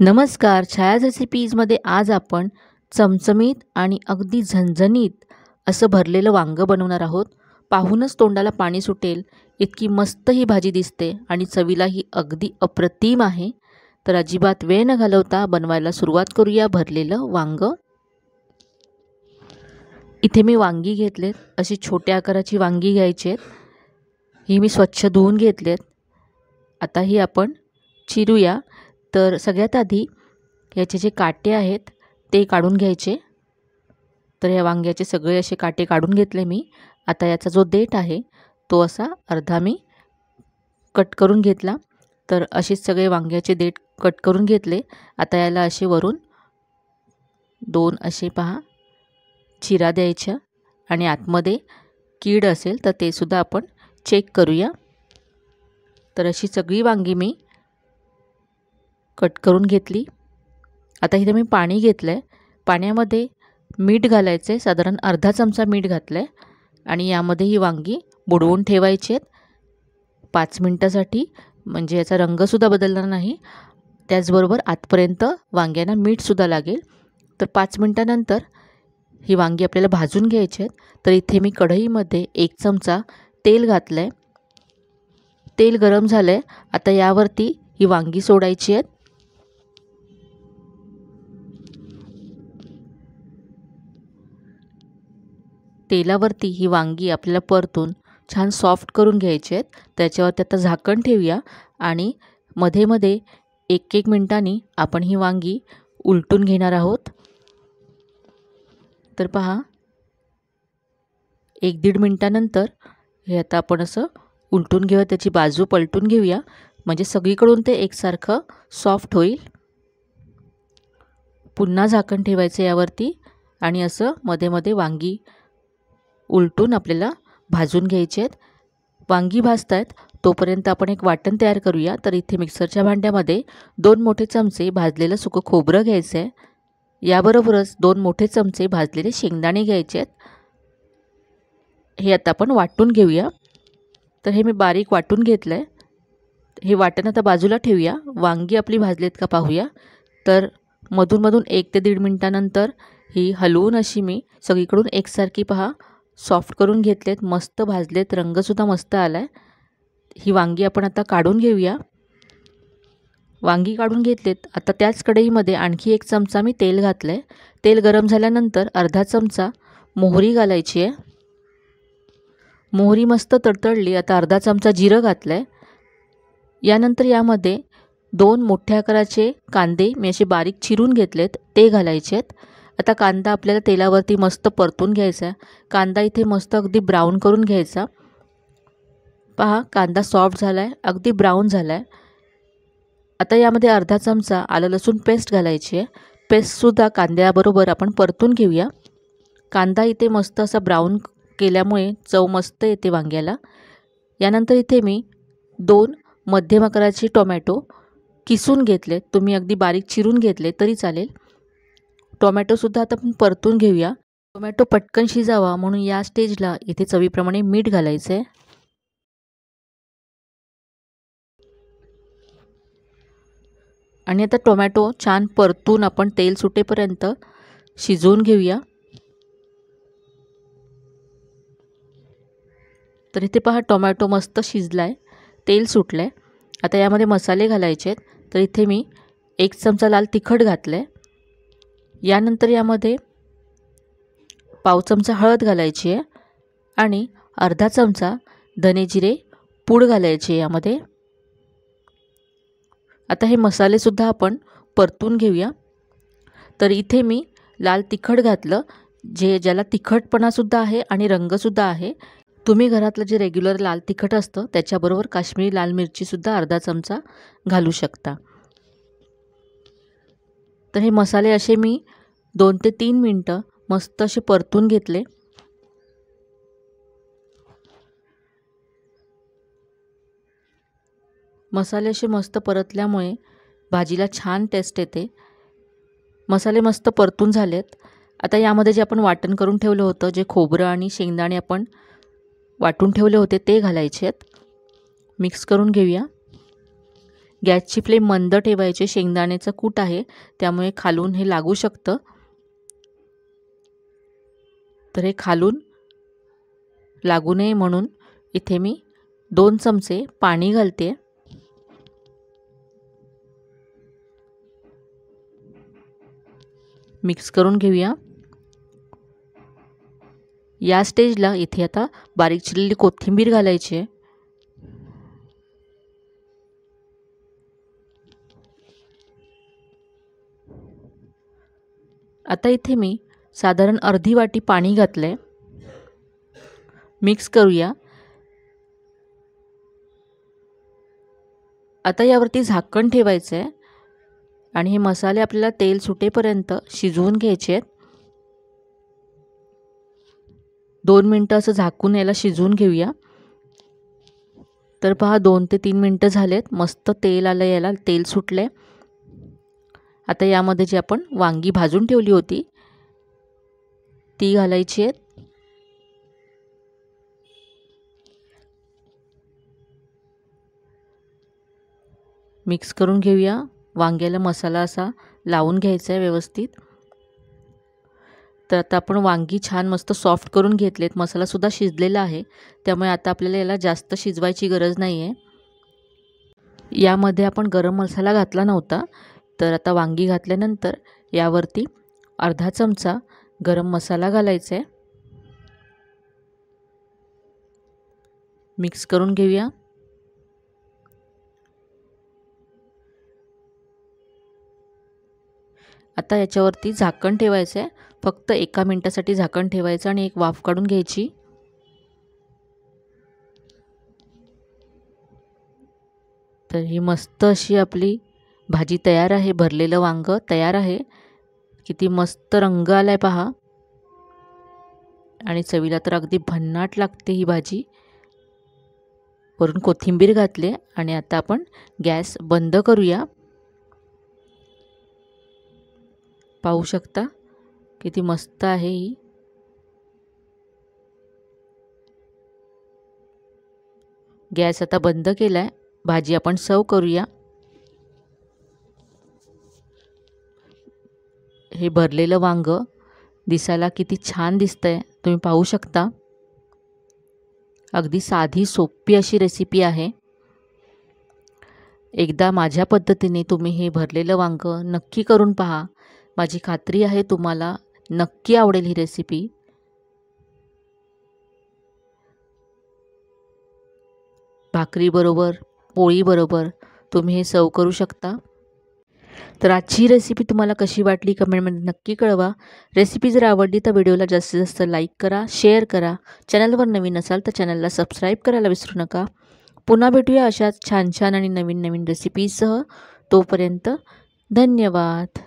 नमस्कार छायाज रेसिपीजमध्ये आज आपण चमचमीत आणि अगदी झणझणीत असं भरलेलं वांग बनवणार आहोत पाहूनच तोंडाला पाणी सुटेल इतकी मस्त ही भाजी दिसते आणि चवीला ही अगदी अप्रतिम आहे तर अजिबात वेळ न घालवता बनवायला सुरुवात करूया भरलेलं वांग इथे मी वांगी घेतलेत अशी छोट्या आकाराची वांगी घ्यायची आहेत ही मी स्वच्छ धुवून घेतलेत आता ही आपण चिरूया तर सगळ्यात आधी याचे जे काटे आहेत ते काढून घ्यायचे तर या वांग्याचे सगळे असे काटे काढून घेतले मी आता याचा जो देट आहे तो असा अर्धा मी कट करून घेतला तर असेच सगळे वांग्याचे देठ कट करून घेतले आता याला असे वरून दोन असे पहा चिरा द्यायच्या आणि आतमध्ये कीड असेल तर तेसुद्धा आपण चेक करूया तर अशी सगळी वांगी मी कट करून घेतली आता इथे मी पाणी घेतलं आहे पाण्यामध्ये मीठ घालायचं आहे साधारण अर्धा चमचा मीठ घातलं आहे आणि यामध्ये ही वांगी बुडवून ठेवायची आहेत पाच मिनटासाठी म्हणजे याचा रंगसुद्धा बदलणार नाही त्याचबरोबर आतपर्यंत वांग्यांना मीठसुद्धा लागेल तर पाच मिनटानंतर ही वांगी आपल्याला भाजून घ्यायची आहेत तर इथे मी कढईमध्ये एक चमचा तेल घातलं आहे तेल गरम झालं आहे आता यावरती ही वांगी सोडायची आहेत तेलावरती ही वांगी आपल्याला परतून छान सॉफ्ट करून घ्यायची आहेत त्याच्यावरती आता झाकण ठेवूया आणि मध्ये मध्ये एक एक मिनटांनी आपण ही वांगी उलटून घेणार आहोत तर पहा एक दीड मिनटानंतर हे आता आपण असं उलटून घेऊया त्याची बाजू पलटून घेऊया म्हणजे सगळीकडून ते एकसारखं सॉफ्ट होईल पुन्हा झाकण ठेवायचं यावरती आणि असं मध्ये मध्ये वांगी उलटून आपल्याला भाजून घ्यायचे आहेत वांगी भाजत आहेत तोपर्यंत आपण एक वाटण तयार करूया तर इथे मिक्सरच्या भांड्यामध्ये दोन मोठे चमचे भाजलेलं सुकं खोबरं घ्यायचं आहे याबरोबरच दोन मोठे चमचे भाजलेले शेंगदाणे घ्यायचे आहेत हे आता आपण वाटून घेऊया तर हे मी बारीक वाटून घेतलं आहे हे वाटण आता बाजूला ठेवूया वांगी आपली भाजलेत का पाहूया तर मधूनमधून एक ते दीड मिनटानंतर ही हलवून अशी मी सगळीकडून एकसारखी पहा सॉफ्ट करून घेतलेत मस्त भाजलेत रंगसुद्धा मस्त आला आहे ही वांगी आपण आता काढून घेऊया वांगी काढून घेतलेत आता त्याच कढईमध्ये आणखी एक चमचा मी तेल घातलं आहे तेल गरम झाल्यानंतर अर्धा चमचा मोहरी घालायची आहे मोहरी मस्त तडतडली आता अर्धा चमचा जिरं घातलं आहे यानंतर यामध्ये दोन मोठ्या आकाराचे कांदे मी असे बारीक चिरून घेतलेत ते घालायचे आहेत आता कांदा आपल्याला तेलावरती मस्त परतून घ्यायचा आहे कांदा इथे मस्त अगदी ब्राऊन करून घ्यायचा पहा कांदा सॉफ्ट झाला आहे अगदी ब्राऊन झाला आहे आता यामध्ये अर्धा चमचा आलं लसूण पेस्ट घालायची आहे पेस्टसुद्धा कांद्याबरोबर आपण परतून घेऊया कांदा इथे मस्त असा ब्राऊन केल्यामुळे चव मस्त येते वांग्याला यानंतर इथे मी दोन मध्यम आकाराचे टोमॅटो किसून घेतले तुम्ही अगदी बारीक चिरून घेतले तरी चालेल टोमॅटोसुद्धा आता आपण परतून घेऊया टोमॅटो पटकन शिजावा म्हणून या स्टेजला इथे चवीप्रमाणे मीठ घालायचं आहे आणि आता टोमॅटो छान परतून आपण तेल सुटेपर्यंत शिजवून घेऊया तर इथे पहा टोमॅटो मस्त शिजला आहे तेल सुटलं आहे आता यामध्ये मसाले घालायचे आहेत तर इथे मी एक चमचा लाल तिखट घातलं आहे यानंतर यामध्ये पाव चमचा हळद घालायची आहे आणि अर्धा चमचा धने जिरे पूड घालायचे यामध्ये आता हे मसालेसुद्धा आपण परतून घेऊया तर इथे मी लाल तिखट घातलं जे ज्याला तिखटपणासुद्धा आहे आणि रंगसुद्धा आहे तुम्ही घरातलं जे रेग्युलर लाल तिखट असतं त्याच्याबरोबर काश्मीरी लाल मिरचीसुद्धा अर्धा चमचा घालू शकता तर हे मसाले असे मी दोन ते तीन मिनटं मस्त असे परतून घेतले मसाले असे मस्त परतल्यामुळे भाजीला छान टेस्ट येते मसाले मस्त परतून झालेत आता यामध्ये जे आपण वाटण करून ठेवलं होतं जे खोबरं आणि शेंगदाणे आपण वाटून ठेवले होते ते घालायचे आहेत मिक्स करून घेऊया गॅसची फ्लेम मंद ठेवायचे शेंगदाण्याचं कूट आहे त्यामुळे खालून हे लागू शकतं तर हे खालून लागू नये म्हणून इथे मी दोन चमचे पाणी घालते मिक्स करून घेऊया या स्टेजला इथे आता बारीक चिरलेली कोथिंबीर घालायची आहे आता इथे मी साधारण अर्धी वाटी पाणी घातलं आहे मिक्स करूया आता यावरती झाकण ठेवायचं आहे आणि हे मसाले आपल्याला तेल सुटेपर्यंत शिजवून घ्यायचे आहेत दोन मिनटं असं झाकून याला शिजवून घेऊया तर पहा दोन ते तीन मिनटं झालेत मस्त तेल आलं याला तेल सुटलं आहे आता यामध्ये जी आपण वांगी भाजून ठेवली होती ती घालायची आहेत मिक्स करून घेऊया वांग्याला मसाला असा लावून घ्यायचा आहे व्यवस्थित तर आता आपण वांगी छान मस्त सॉफ्ट करून घेतलेत मसालासुद्धा शिजलेला आहे त्यामुळे आता आपल्याला याला जास्त शिजवायची गरज नाही आहे यामध्ये आपण गरम मसाला घातला नव्हता तर आता वांगी घातल्यानंतर यावरती अर्धा चमचा गरम मसाला घालायचा आहे मिक्स करून घेऊया आता याच्यावरती झाकण ठेवायचं आहे फक्त एका मिनटासाठी झाकण ठेवायचं आणि एक वाफ काढून घ्यायची तर ही मस्त अशी आपली भाजी तयार आहे भरलेलं वांग तयार आहे किती मस्त रंग आला पहा आणि चवीला तर अगदी भन्नाट लागते ही भाजी वरून कोथिंबीर घातले आणि आता आपण गॅस बंद करूया पाहू शकता किती मस्त आहे ही गॅस आता बंद केला आहे भाजी आपण सर्व करूया हे भरलेलं वांग दिसायला किती छान दिसतं आहे तुम्ही पाहू शकता अगदी साधी सोपी अशी रेसिपी आहे एकदा माझ्या पद्धतीने तुम्ही हे भरलेलं वांग नक्की करून पहा माझी खात्री आहे तुम्हाला नक्की आवडेल ही रेसिपी भाकरीबरोबर पोळीबरोबर तुम्ही हे सर्व करू शकता तर आजची ही रेसिपी तुम्हाला कशी वाटली कमेंटमध्ये नक्की कळवा रेसिपी जर आवडली तर व्हिडिओला जास्तीत जास्त लाईक करा शेअर करा चॅनलवर नवीन असाल तर चॅनलला सबस्क्राईब करायला विसरू नका पुन्हा भेटूया अशाच छान छान आणि नवीन नवीन रेसिपीसह तोपर्यंत धन्यवाद